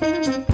Thank you.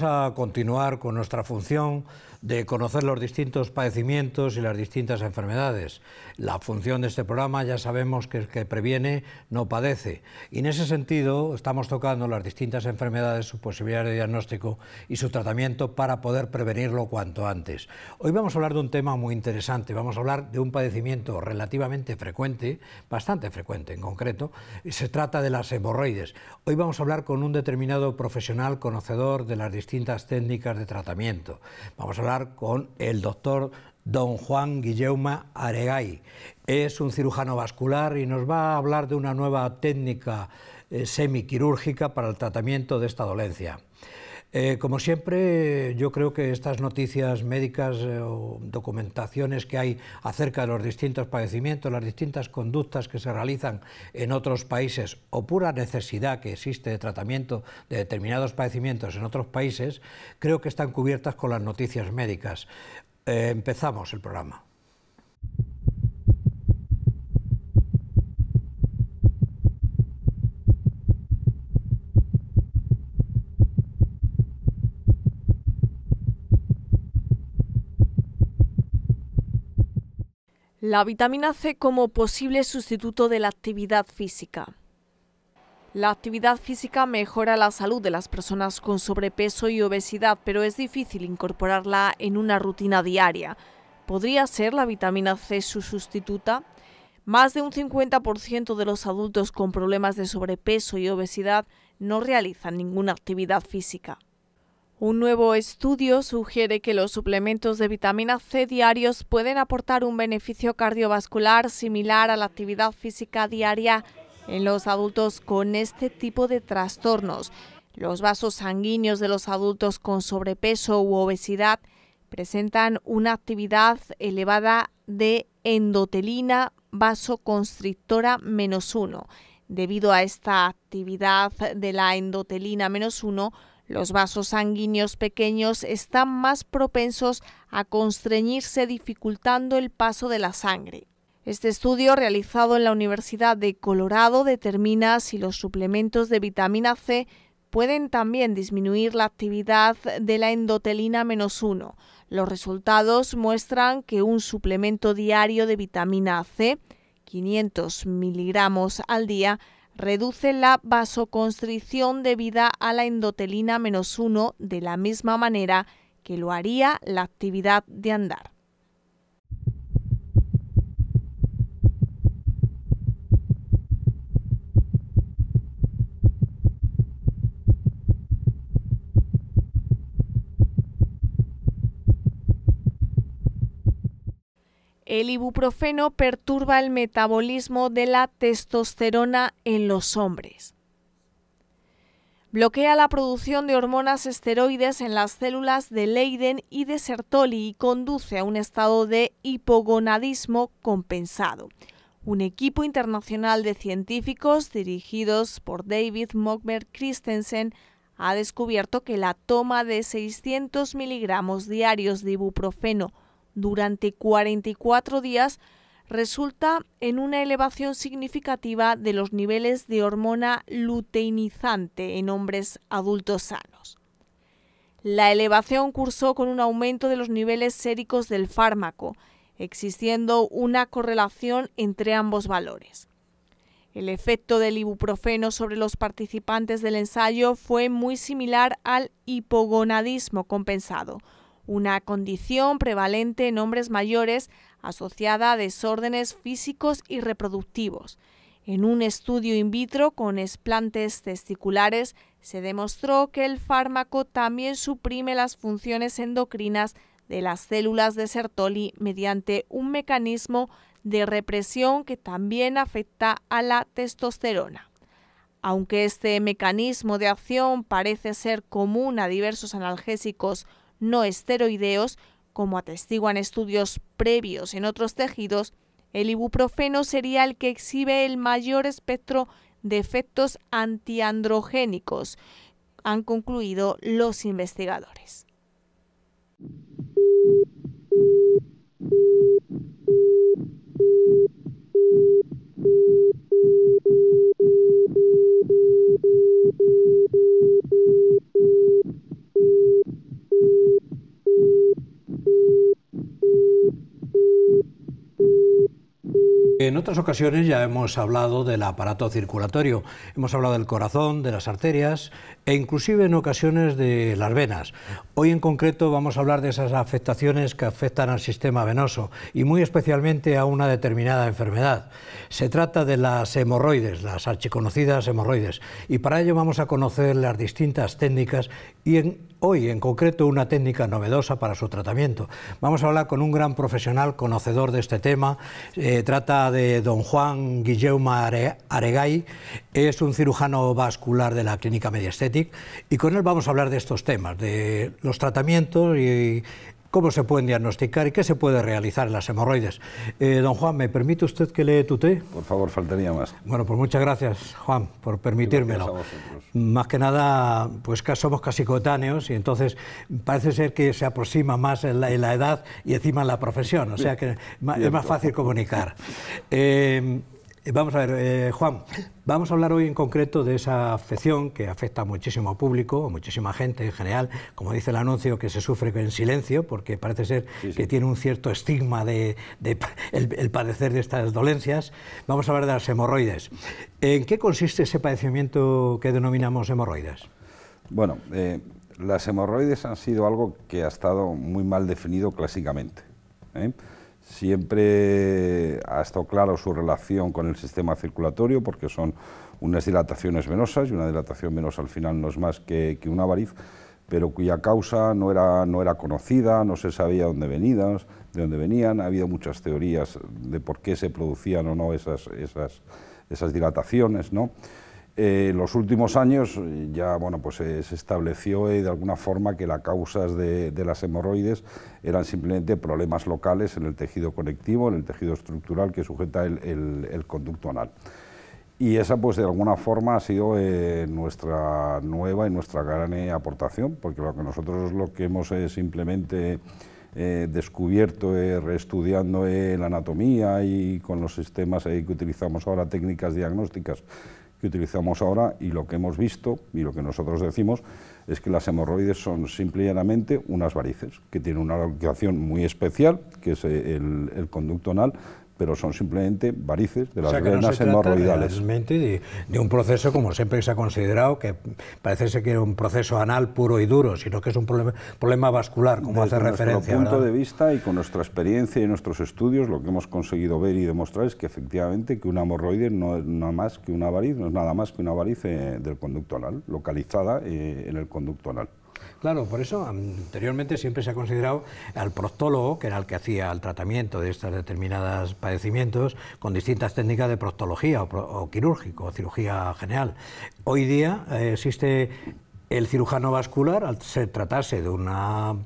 a continuar con nuestra función de conocer los distintos padecimientos y las distintas enfermedades. La función de este programa ya sabemos que el que previene no padece. Y en ese sentido estamos tocando las distintas enfermedades, su posibilidad de diagnóstico y su tratamiento para poder prevenirlo cuanto antes. Hoy vamos a hablar de un tema muy interesante. Vamos a hablar de un padecimiento relativamente frecuente, bastante frecuente en concreto. Se trata de las hemorroides. Hoy vamos a hablar con un determinado profesional conocedor de las distintas técnicas de tratamiento. Vamos a hablar con el doctor don Juan Guilleuma Aregay. Es un cirujano vascular y nos va a hablar de una nueva técnica eh, semiquirúrgica para el tratamiento de esta dolencia. Eh, como siempre, yo creo que estas noticias médicas eh, o documentaciones que hay acerca de los distintos padecimientos, las distintas conductas que se realizan en otros países o pura necesidad que existe de tratamiento de determinados padecimientos en otros países, creo que están cubiertas con las noticias médicas. Eh, empezamos el programa. La vitamina C como posible sustituto de la actividad física. La actividad física mejora la salud de las personas con sobrepeso y obesidad, pero es difícil incorporarla en una rutina diaria. ¿Podría ser la vitamina C su sustituta? Más de un 50% de los adultos con problemas de sobrepeso y obesidad no realizan ninguna actividad física. Un nuevo estudio sugiere que los suplementos de vitamina C diarios pueden aportar un beneficio cardiovascular similar a la actividad física diaria en los adultos con este tipo de trastornos. Los vasos sanguíneos de los adultos con sobrepeso u obesidad presentan una actividad elevada de endotelina vasoconstrictora menos 1. Debido a esta actividad de la endotelina menos 1, los vasos sanguíneos pequeños están más propensos a constreñirse dificultando el paso de la sangre. Este estudio realizado en la Universidad de Colorado determina si los suplementos de vitamina C pueden también disminuir la actividad de la endotelina menos 1. Los resultados muestran que un suplemento diario de vitamina C, 500 miligramos al día, reduce la vasoconstricción debida a la endotelina menos 1 de la misma manera que lo haría la actividad de andar. El ibuprofeno perturba el metabolismo de la testosterona en los hombres. Bloquea la producción de hormonas esteroides en las células de Leiden y de Sertoli y conduce a un estado de hipogonadismo compensado. Un equipo internacional de científicos dirigidos por David Mogmer Christensen ha descubierto que la toma de 600 miligramos diarios de ibuprofeno durante 44 días resulta en una elevación significativa de los niveles de hormona luteinizante en hombres adultos sanos. La elevación cursó con un aumento de los niveles séricos del fármaco, existiendo una correlación entre ambos valores. El efecto del ibuprofeno sobre los participantes del ensayo fue muy similar al hipogonadismo compensado, una condición prevalente en hombres mayores asociada a desórdenes físicos y reproductivos. En un estudio in vitro con esplantes testiculares se demostró que el fármaco también suprime las funciones endocrinas de las células de Sertoli mediante un mecanismo de represión que también afecta a la testosterona. Aunque este mecanismo de acción parece ser común a diversos analgésicos no esteroideos, como atestiguan estudios previos en otros tejidos, el ibuprofeno sería el que exhibe el mayor espectro de efectos antiandrogénicos, han concluido los investigadores. Thank you. En otras ocasiones ya hemos hablado del aparato circulatorio, hemos hablado del corazón, de las arterias e inclusive en ocasiones de las venas. Hoy en concreto vamos a hablar de esas afectaciones que afectan al sistema venoso y muy especialmente a una determinada enfermedad. Se trata de las hemorroides, las archiconocidas hemorroides, y para ello vamos a conocer las distintas técnicas y hoy en concreto una técnica novedosa para su tratamiento. Vamos a hablar con un gran profesional conocedor de este tema, eh, trata de don Juan Guilleuma Aregay, es un cirujano vascular de la Clínica Mediastetic y con él vamos a hablar de estos temas, de los tratamientos y cómo se pueden diagnosticar y qué se puede realizar en las hemorroides. Eh, don Juan, ¿me permite usted que tu té? Por favor, faltaría más. Bueno, pues muchas gracias, Juan, por permitírmelo. Más que nada, pues somos casi cotáneos y entonces parece ser que se aproxima más en la, edad y encima en la profesión, o sea que es más fácil comunicar. Eh, vamos a ver, eh, Juan, vamos a hablar hoy en concreto de esa afección que afecta a muchísimo público, a muchísima gente en general, como dice el anuncio, que se sufre en silencio, porque parece ser que tiene un cierto estigma de, el, padecer de estas dolencias. Vamos a hablar de las hemorroides. ¿En qué consiste ese padecimiento que denominamos hemorroides? Bueno, eh, las hemorroides han sido algo que ha estado muy mal definido clásicamente. Siempre ha estado claro su relación con el sistema circulatorio porque son unas dilataciones venosas y una dilatación venosa al final no es más que, que una variz, pero cuya causa no era, conocida, no se sabía dónde venidas, de dónde venían, ha habido muchas teorías de por qué se producían o no esas, esas, esas dilataciones, ¿no? Eh, los últimos años eh, ya bueno, pues, eh, se estableció de alguna forma que las causas de, las hemorroides eran simplemente problemas locales en el tejido conectivo, en el tejido estructural que sujeta el, conducto anal. Y esa, pues de alguna forma, ha sido nuestra nueva y nuestra gran aportación, porque lo que nosotros lo que hemos simplemente descubierto reestudiando la anatomía y con los sistemas que utilizamos ahora, técnicas diagnósticas, que utilizamos ahora y lo que hemos visto y lo que nosotros decimos es que las hemorroides son simplemente unas varices, que tienen una localización muy especial, que es el, el conducto anal, pero son simplemente varices de las o sea, venas no se hemorroidales. de, un proceso, como siempre se ha considerado, que parece ser que es un proceso anal puro y duro, sino que es un problema, vascular, como hace referencia. Desde nuestro punto de vista y con nuestra experiencia y nuestros estudios, lo que hemos conseguido ver y demostrar es que efectivamente que una hemorroide no es nada más que una variz, no es nada más que una varice eh, del conducto anal, localizada eh, en el conducto anal. Claro, por eso anteriormente siempre se ha considerado al prostólogo que era el que hacía el tratamiento de estos determinados padecimientos, con distintas técnicas de prostología o, quirúrgico, o cirugía general. Hoy día eh, existe el cirujano vascular, al tratarse de un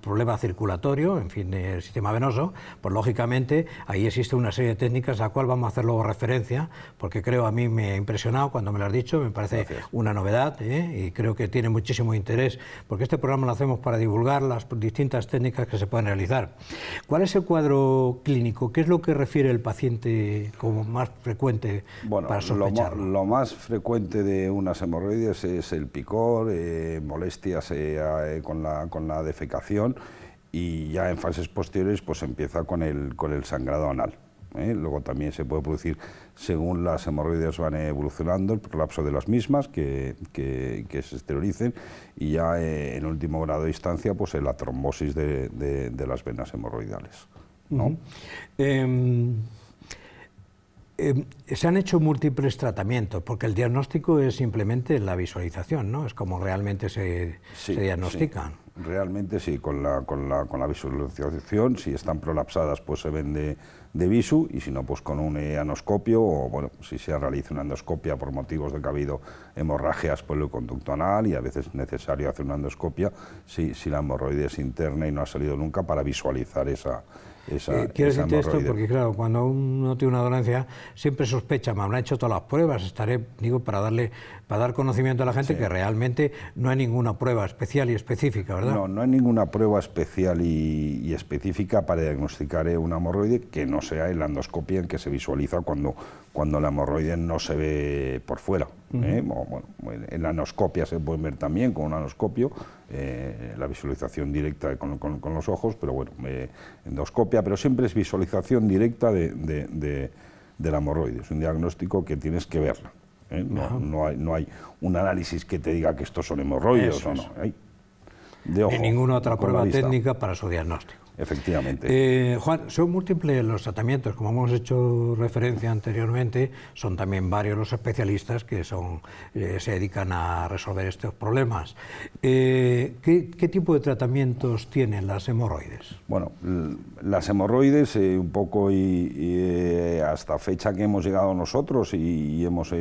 problema circulatorio, en fin, del sistema venoso, pues lógicamente ahí existe una serie de técnicas a la cual vamos a hacer luego referencia, porque creo a mí me ha impresionado cuando me lo has dicho, me parece una novedad ¿eh? y creo que tiene muchísimo interés, porque este programa lo hacemos para divulgar las distintas técnicas que se pueden realizar. ¿Cuál es el cuadro clínico? ¿Qué es lo que refiere el paciente como más frecuente para sospecharlo? Lo, lo más frecuente de unas hemorroides es el picor, eh, molestias eh, eh, con, la, con la defecación y ya en fases posteriores pues empieza con el, con el sangrado anal. ¿eh? Luego también se puede producir según las hemorroides van evolucionando, el colapso de las mismas, que, se esterilicen y ya en último grado de instancia pues la trombosis de, las venas hemorroidales. ¿no? Em, se han hecho múltiples tratamientos, porque el diagnóstico es simplemente la visualización, ¿no? Es como realmente se, diagnostican. Realmente sí, con la, con, la, visualización, si están prolapsadas, pues se ven de, de visu, y si no, pues con un anoscopio, o bueno, si se realiza una endoscopia por motivos de que ha habido hemorragias por el conducto anal, y a veces es necesario hacer una endoscopia si, si la hemorroide es interna y no ha salido nunca para visualizar esa, eh, quiero esto porque, claro, cuando uno tiene una dolencia, siempre sospecha, me habrán hecho todas las pruebas, estaré, digo, para darle, para dar conocimiento a la gente que realmente no hay ninguna prueba especial y específica, ¿verdad? No, no hay ninguna prueba especial y, específica para diagnosticar eh, una hemorroide que no sea el la endoscopia en que se visualiza cuando cuando la hemorroide no se ve por fuera. ¿eh? Pues, en la anoscopia se puede ver también con un anoscopio, eh, la visualización directa con, los ojos, pero bueno, eh, endoscopia, pero siempre es visualización directa de, de, la hemorroide. Es un diagnóstico que tienes que verla. No, hay, un análisis que te diga que estos son hemorroides o no. Hay, ninguna otra prueba técnica para su diagnóstico. Efectivamente. Eh, Juan, son múltiples los tratamientos, como hemos hecho referencia anteriormente, son también varios los especialistas que son, eh, se dedican a resolver estos problemas. Eh, ¿qué, tipo de tratamientos tienen las hemorroides? Bueno, las hemorroides, un poco y, hasta fecha que hemos llegado nosotros y, hemos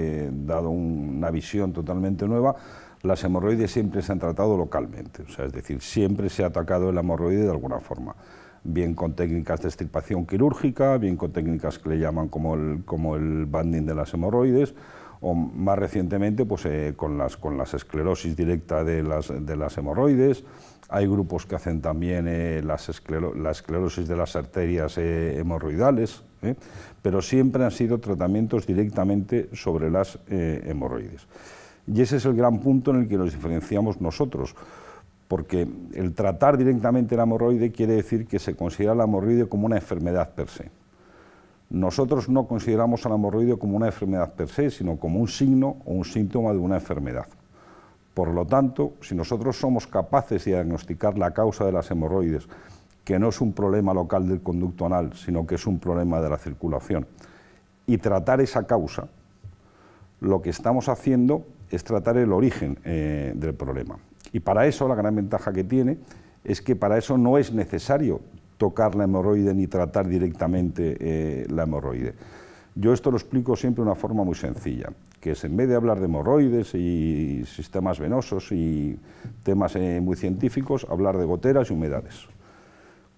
dado una visión totalmente nueva, las hemorroides siempre se han tratado localmente, o sea, es decir, siempre se ha atacado el hemorroide de alguna forma, bien con técnicas de extirpación quirúrgica, bien con técnicas que le llaman como el, banding de las hemorroides, o más recientemente pues, eh, con, las, esclerosis directa de las, hemorroides, hay grupos que hacen también eh, la esclerosis de las arterias eh, hemorroidales, pero siempre han sido tratamientos directamente sobre las hemorroides. Y ese es el gran punto en el que nos diferenciamos nosotros, porque el tratar directamente la hemorroide quiere decir que se considera la hemorroide como una enfermedad per se. Nosotros no consideramos la hemorroide como una enfermedad per se, sino como un signo o un síntoma de una enfermedad. Por lo tanto, si nosotros somos capaces de diagnosticar la causa de las hemorroides, que no es un problema local del conducto anal, sino que es un problema de la circulación, y tratar esa causa, lo que estamos haciendo es tratar el origen eh, del problema. Y para eso la gran ventaja que tiene es que para eso no es necesario tocar la hemorroide ni tratar directamente eh, la hemorroide. Yo esto lo explico siempre de una forma muy sencilla, que es en vez de hablar de hemorroides y sistemas venosos y temas eh, muy científicos, hablar de goteras y humedades.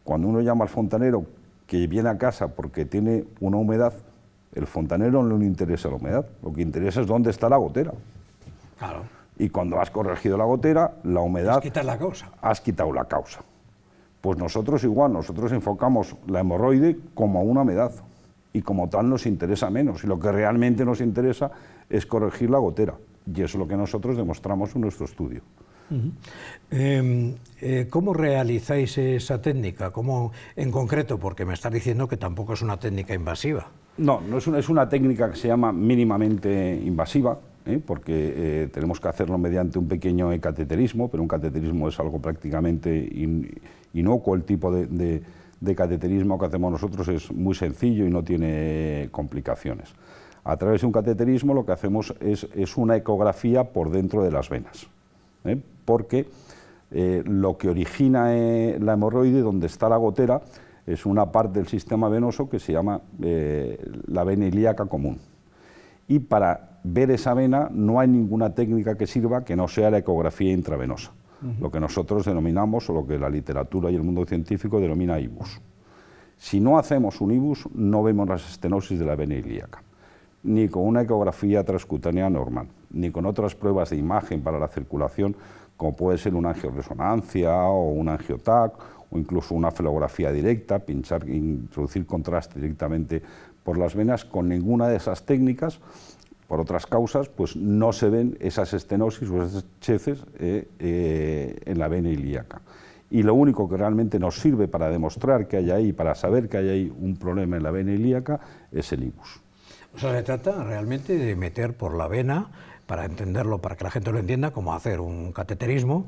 Cuando uno llama al fontanero que viene a casa porque tiene una humedad, el fontanero no le interesa la humedad, lo que interesa es dónde está la gotera. Y cuando has corregido la gotera, la humedad... Has quitado la causa. Has quitado la causa. Pues nosotros igual, nosotros enfocamos la hemorroide como una humedad y como tal nos interesa menos. Y lo que realmente nos interesa es corregir la gotera. Y eso es lo que nosotros demostramos en nuestro estudio. Em, eh, ¿Cómo realizáis esa técnica? ¿Cómo en concreto? Porque me estás diciendo que tampoco es una técnica invasiva. No, no es una técnica que se llama mínimamente invasiva, ¿eh? porque eh, tenemos que hacerlo mediante un pequeño cateterismo, pero un cateterismo es algo prácticamente inocuo, el tipo de, cateterismo que hacemos nosotros es muy sencillo y no tiene complicaciones. A través de un cateterismo lo que hacemos es, una ecografía por dentro de las venas, ¿eh? porque lo que origina la hemorroide, donde está la gotera, es una parte del sistema venoso que se llama la vena ilíaca común y para ver esa vena no hay ninguna técnica que sirva que no sea la ecografía intravenosa, lo que nosotros denominamos o lo que la literatura y el mundo científico denomina IBUS. Si no hacemos un IBUS no vemos las estenosis de la vena ilíaca, ni con una ecografía transcutánea normal, ni con otras pruebas de imagen para la circulación como puede ser una angioresonancia o un angiotac o incluso una filografía directa, pinchar, introducir contraste directamente por las venas con ninguna de esas técnicas, por otras causas, pues no se ven esas estenosis o esas checes eh, eh, en la vena ilíaca. Y lo único que realmente nos sirve para demostrar que hay ahí, para saber que hay ahí un problema en la vena ilíaca, es el IBUS. O sea, se trata realmente de meter por la vena para entenderlo, para que la gente lo entienda, como hacer un cateterismo,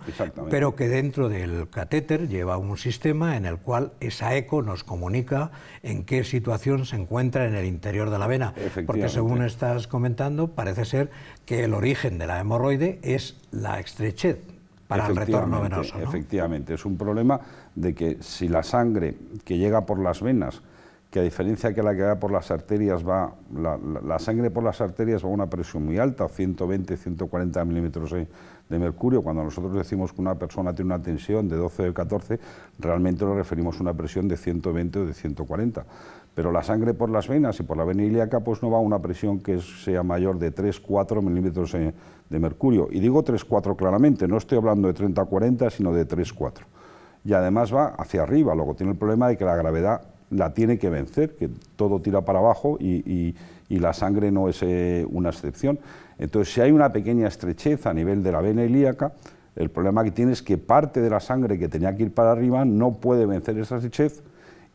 pero que dentro del catéter lleva un sistema en el cual esa eco nos comunica en qué situación se encuentra en el interior de la vena. Porque según estás comentando, parece ser que el origen de la hemorroide es la estrechez para el retorno venoso. Efectivamente, es un problema de que si la sangre que llega por las venas que a diferencia que la que va por las arterias va, la, sangre por las arterias va a una presión muy alta, 120, 140 milímetros de mercurio. Cuando nosotros decimos que una persona tiene una tensión de 12 o 14, realmente nos referimos a una presión de 120 o de 140. Pero la sangre por las venas y por la vena ilíaca pues no va a una presión que sea mayor de 3, 4 milímetros de mercurio. Y digo 3, 4 claramente, no estoy hablando de 30, 40, sino de 3, 4. Y además va hacia arriba, luego tiene el problema de que la gravedad la tiene que vencer, que todo tira para abajo y, la sangre no es eh, una excepción. Entonces, si hay una pequeña estrechez a nivel de la vena ilíaca, el problema que tiene es que parte de la sangre que tenía que ir para arriba no puede vencer esa estrechez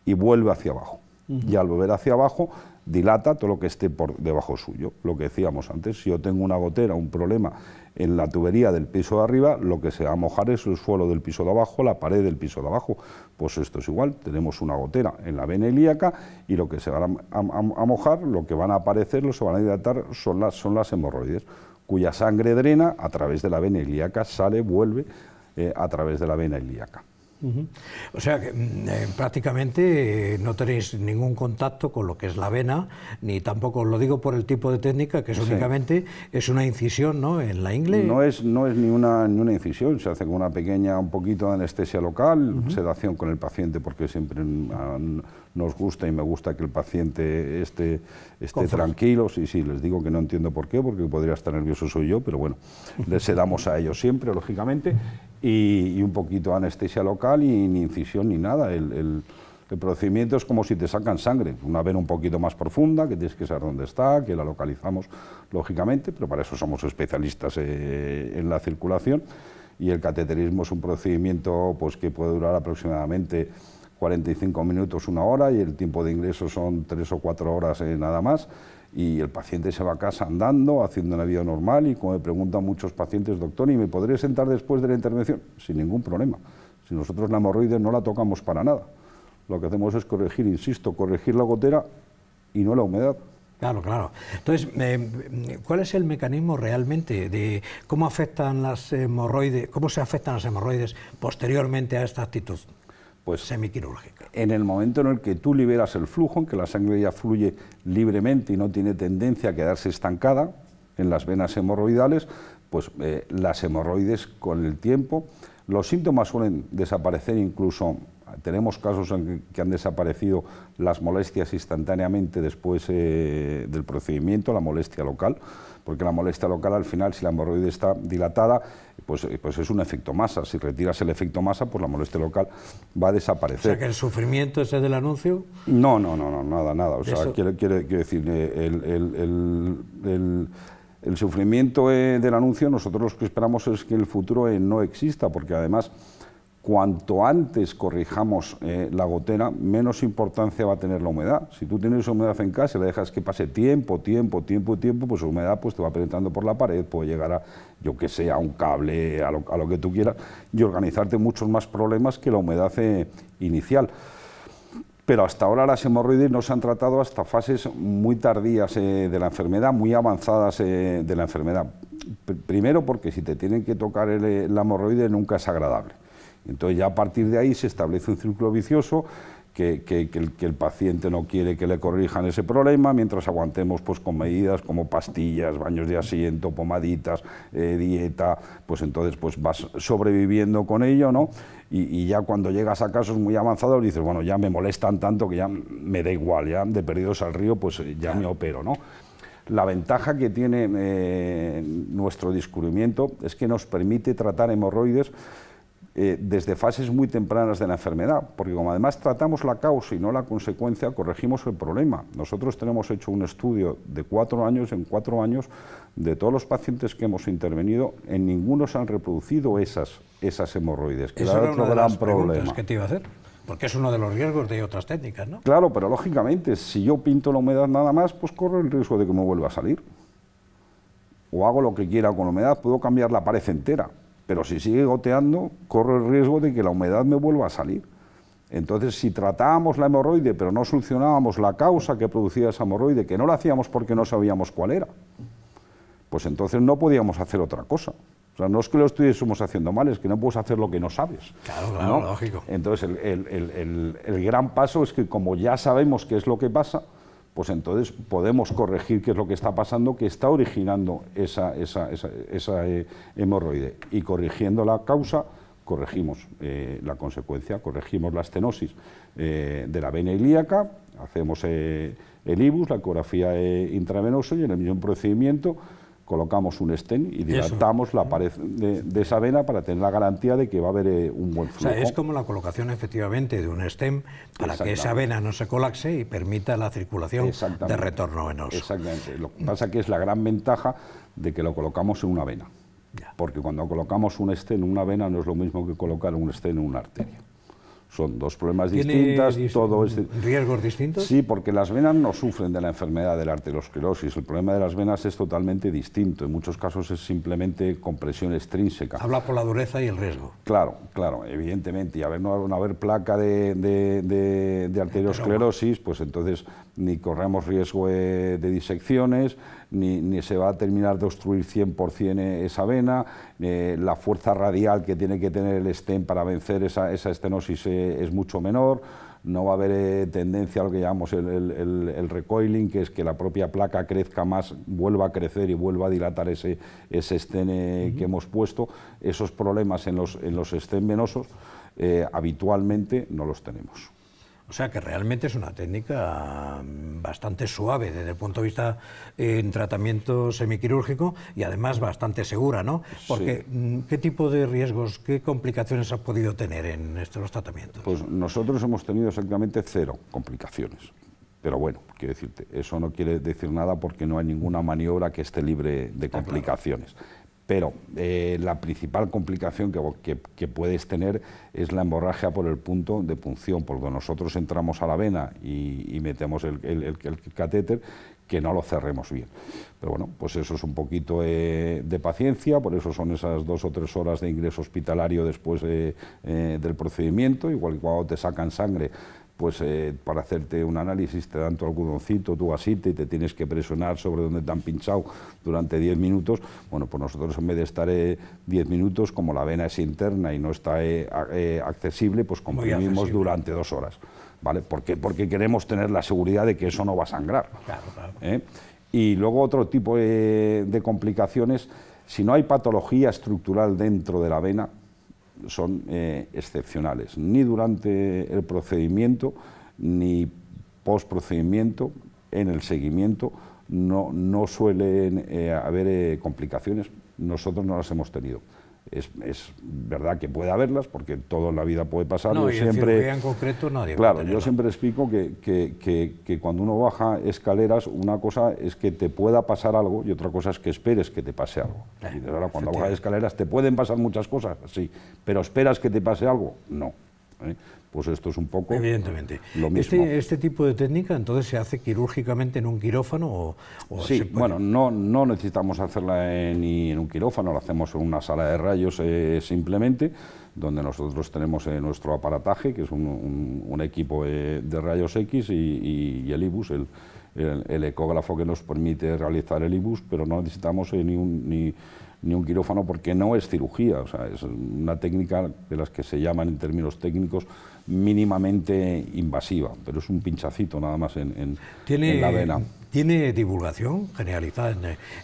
y vuelve hacia abajo y al volver hacia abajo dilata todo lo que esté por debajo suyo. Lo que decíamos antes, si yo tengo una gotera, un problema en la tubería del piso de arriba, lo que se va a mojar es el suelo del piso de abajo, la pared del piso de abajo. Pues esto es igual, tenemos una gotera en la vena ilíaca y lo que se van a, mojar, lo que van a aparecer, lo se van a dilatar son las, son las hemorroides, cuya sangre drena a través de la vena ilíaca, sale, vuelve eh, a través de la vena ilíaca. O sea que mm, eh, prácticamente eh, no tenéis ningún contacto con lo que es la vena, ni tampoco lo digo por el tipo de técnica, que es únicamente es una incisión ¿no? en la ingle. No es, no es ni, una, incisión, se hace con una pequeña, un poquito de anestesia local, sedación con el paciente porque siempre... Mm, ah, nos gusta y me gusta que el paciente esté, esté tranquilo. Sí, sí, les digo que no entiendo por qué, porque podría estar nervioso soy yo, pero bueno, les sedamos a ellos siempre, lógicamente, y, un poquito de anestesia local y ni incisión ni nada. El, procedimiento es como si te sacan sangre, una vena un poquito más profunda, que tienes que saber dónde está, que la localizamos, lógicamente, pero para eso somos especialistas eh, en la circulación. Y el cateterismo es un procedimiento pues, que puede durar aproximadamente 45 minutos, una hora, y el tiempo de ingreso son tres o cuatro horas eh, nada más, y el paciente se va a casa andando, haciendo una vida normal, y como me preguntan muchos pacientes, doctor, ¿y me podré sentar después de la intervención? Sin ningún problema. Si nosotros la hemorroide no la tocamos para nada. Lo que hacemos es corregir, insisto, corregir la gotera y no la humedad. Claro, claro. Entonces, eh, ¿cuál es el mecanismo realmente de cómo afectan las hemorroides, cómo se afectan las hemorroides posteriormente a esta actitud? pues, semiquirúrgica. En el momento en el que tú liberas el flujo, en que la sangre ya fluye libremente y no tiene tendencia a quedarse estancada en las venas hemorroidales, pues eh, las hemorroides con el tiempo, los síntomas suelen desaparecer incluso tenemos casos en que han desaparecido las molestias instantáneamente después eh, del procedimiento, la molestia local, porque la molestia local al final, si la hemorroide está dilatada, pues, eh, pues, es un efecto masa. Si retiras el efecto masa, pues la molestia local va a desaparecer. O sea, que el sufrimiento ese del anuncio... No, no, no, no nada, nada. O sea, quiero, decir, eh, el, sufrimiento del anuncio, nosotros lo que esperamos es que el futuro no exista, porque además cuanto antes corrijamos eh, la gotera, menos importancia va a tener la humedad. Si tú tienes humedad en casa y la dejas que pase tiempo, tiempo, tiempo, tiempo, pues la humedad pues, te va penetrando por la pared, puede llegar a, yo que sé, a un cable, a lo, que tú quieras, y organizarte muchos más problemas que la humedad eh, inicial. Pero hasta ahora las hemorroides no se han tratado hasta fases muy tardías eh, de la enfermedad, muy avanzadas de la enfermedad. primero porque si te tienen que tocar el, la hemorroide nunca es agradable entonces ya a partir de ahí se establece un círculo vicioso que, el, paciente no quiere que le corrijan ese problema, mientras aguantemos pues, con medidas como pastillas, baños de asiento, pomaditas, eh, dieta, pues entonces pues, vas sobreviviendo con ello, ¿no? Y, ya cuando llegas a casos muy avanzados dices, bueno, ya me molestan tanto que ya me da igual, ya de perdidos al río, pues eh, ya me opero, ¿no? La ventaja que tiene eh, nuestro descubrimiento es que nos permite tratar hemorroides eh, desde fases muy tempranas de la enfermedad, porque como además tratamos la causa y no la consecuencia, corregimos el problema. Nosotros tenemos hecho un estudio de cuatro años, en cuatro años, de todos los pacientes que hemos intervenido, en ninguno se han reproducido esas, esas hemorroides, que Eso era otro gran problema. ¿Qué te iba a hacer? Porque es uno de los riesgos de otras técnicas, ¿no? Claro, pero lógicamente, si yo pinto la humedad nada más, pues corro el riesgo de que me vuelva a salir. O hago lo que quiera con la humedad, puedo cambiar la pared entera pero si sigue goteando, corro el riesgo de que la humedad me vuelva a salir. Entonces, si tratábamos la hemorroide, pero no solucionábamos la causa que producía esa hemorroide, que no la hacíamos porque no sabíamos cuál era, pues entonces no podíamos hacer otra cosa. O sea, no es que lo estuviésemos haciendo mal, es que no puedes hacer lo que no sabes. Claro, claro, lógico. Entonces, el, gran paso es que como ya sabemos qué es lo que pasa, pues entonces podemos corregir qué es lo que está pasando, que está originando esa, eh, hemorroide. Y corrigiendo la causa, corregimos eh, la consecuencia, corregimos la estenosis eh, de la vena ilíaca, hacemos el IBUS, la ecografía intravenosa, y en el mismo procedimiento colocamos un estén y dilatamos la pared de, esa vena para tener la garantía de que va a haber eh, un buen flujo. O sea, es como la colocación efectivamente de un estén para que esa vena no se colapse y permita la circulación de retorno venoso. Exactamente. Lo que pasa que es la gran ventaja de que lo colocamos en una vena. Porque cuando colocamos un estén en una vena no es lo mismo que colocar un estén en una arteria. Son dos problemas distintos ¿Riesgos distintos? Sí, porque las venas no sufren de la enfermedad de la arteriosclerosis. El problema de las venas es totalmente distinto. En muchos casos es simplemente compresión extrínseca. Habla por la dureza y el riesgo. Claro, claro, evidentemente. Y ver, no, no haber placa de, de, de arteriosclerosis, pues entonces ni corremos riesgo eh, de disecciones, ni, se va a terminar de obstruir 100% eh, esa vena, eh, la fuerza radial que tiene que tener el stent para vencer esa, estenosis eh, es mucho menor, no va a haber tendencia a lo que llamamos el, recoiling, que es que la propia placa crezca más, vuelva a crecer y vuelva a dilatar ese, ese que hemos puesto. Esos problemas en los, en venosos habitualmente no los tenemos. O sea que realmente es una técnica mm, bastante suave desde el punto de vista eh, en tratamiento semiquirúrgico y además bastante segura, ¿no? Porque mm, ¿qué tipo de riesgos, qué complicaciones ha podido tener en estos tratamientos? Pues nosotros hemos tenido exactamente cero complicaciones. Pero bueno, quiero decirte, eso no quiere decir nada porque no hay ninguna maniobra que esté libre de ah, complicaciones. Pero eh, la principal complicación que, puedes tener es la hemorragia por el punto de punción, porque nosotros entramos a la vena y, metemos el, catéter que no lo cerremos bien. Pero bueno, pues eso es un poquito eh, de paciencia, por eso son esas dos o tres horas de ingreso hospitalario después eh, del procedimiento, igual que cuando te sacan sangre pues eh, para hacerte un análisis te dan tu algodoncito, tu gasita y te tienes que presionar sobre donde te han pinchado durante 10 minutos. Bueno, pues nosotros en vez de estar 10 eh, minutos, como la vena es interna y no está eh, accesible, pues comprimimos durante dos horas. ¿Vale? ¿Por qué? Porque queremos tener la seguridad de que eso no va a sangrar. Y luego otro tipo de complicaciones, si no hay patología estructural dentro de la vena, son eh, excepcionales, ni durante el procedimiento ni post procedimiento, en el seguimiento no, suelen eh, haber eh, complicaciones, nosotros no las hemos tenido. Es, es, verdad que puede haberlas, porque todo en la vida puede pasar. yo siempre, en concreto Claro, yo siempre explico que, que, cuando uno baja escaleras, una cosa es que te pueda pasar algo y otra cosa es que esperes que te pase algo. ahora, eh, cuando bajas escaleras, ¿te pueden pasar muchas cosas? Sí, pero ¿esperas que te pase algo? No. ¿eh? Pues esto es un poco Evidentemente. lo este mismo. Este, tipo de técnica entonces se hace quirúrgicamente en un quirófano? O, sí, bueno, no, no necesitamos hacerla en, ni en un quirófano, la hacemos en una sala de rayos eh, simplemente, donde nosotros tenemos en eh, nuestro aparataje, que es un, equipo de rayos X y, el IBUS, el, el, ecógrafo que nos permite realizar el IBUS, pero no necesitamos ni, un, ni ni un quirófano porque no es cirugía, o sea, es una técnica de las que se llaman en términos técnicos mínimamente invasiva, pero es un pinchacito nada más en, en la vena. ¿Tiene divulgación generalizada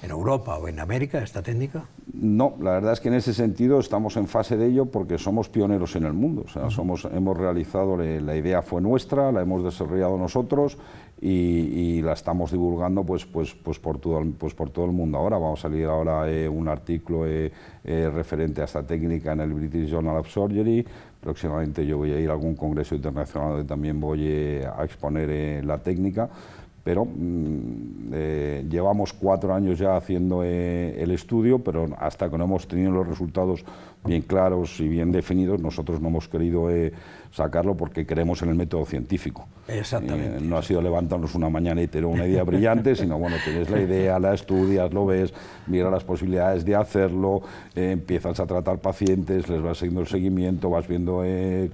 en, Europa o en América esta técnica? No, la verdad es que en ese sentido estamos en fase de ello porque somos pioneros en el mundo. somos, hemos realizado, la idea fue nuestra, la hemos desarrollado nosotros y, la estamos divulgando pues, pues, pues, por todo, pues por todo el mundo ahora. Vamos a salir ahora eh, un artículo eh, eh, referente a esta técnica en el British Journal of Surgery. Próximamente yo voy a ir a algún congreso internacional donde también voy a exponer la técnica pero mm, eh, llevamos cuatro años ya haciendo eh, el estudio, pero hasta que no hemos tenido los resultados bien claros y bien definidos, nosotros no hemos querido eh, sacarlo porque creemos en el método científico. Exactamente. Eh, no ha sido levantarnos una mañana y tener una idea brillante, sino bueno, tienes la idea, la estudias, lo ves, miras las posibilidades de hacerlo, eh, empiezas a tratar pacientes, les vas siguiendo el seguimiento, vas viendo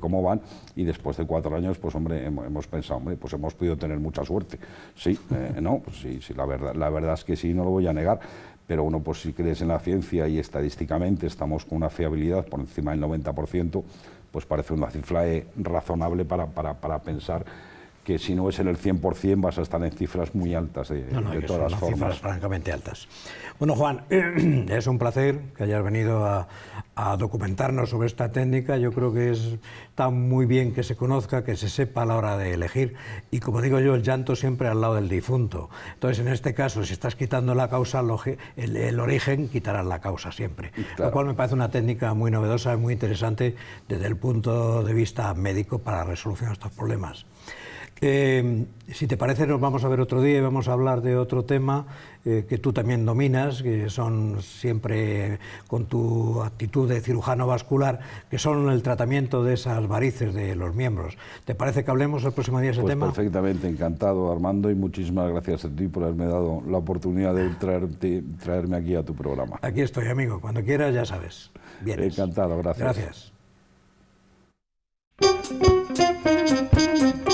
cómo van y después de cuatro años, pues hombre, hemos, pensado, hombre, pues hemos podido tener mucha suerte. Sí, no, pues sí, sí, la verdad, la verdad es que sí, no lo voy a negar pero uno, pues si crees en la ciencia y estadísticamente estamos con una fiabilidad por encima del 90%, pues parece una cifra eh, razonable para pensar que si no es en el 100% vas a estar en cifras muy altas de, no, no, de todas las formas. Cifras francamente altas. Bueno, Juan, es un placer que hayas venido a, documentarnos sobre esta técnica. Yo creo que es, tan muy bien que se conozca, que se sepa a la hora de elegir. Y como digo yo, el llanto siempre al lado del difunto. Entonces, en este caso, si estás quitando la causa, el, origen, quitarás la causa siempre. Lo cual me parece una técnica muy novedosa, muy interesante desde el punto de vista médico para la resolución estos problemas. Eh, si te parece, nos vamos a ver otro día y vamos a hablar de otro tema eh, que tú también dominas, que son siempre con tu actitud de cirujano vascular, que son el tratamiento de esas varices de los miembros. ¿Te parece que hablemos el próximo día de ese pues tema? Perfectamente, encantado Armando y muchísimas gracias a ti por haberme dado la oportunidad de traerte, traerme aquí a tu programa. Aquí estoy, amigo, cuando quieras ya sabes. Bien. Encantado, gracias. Gracias.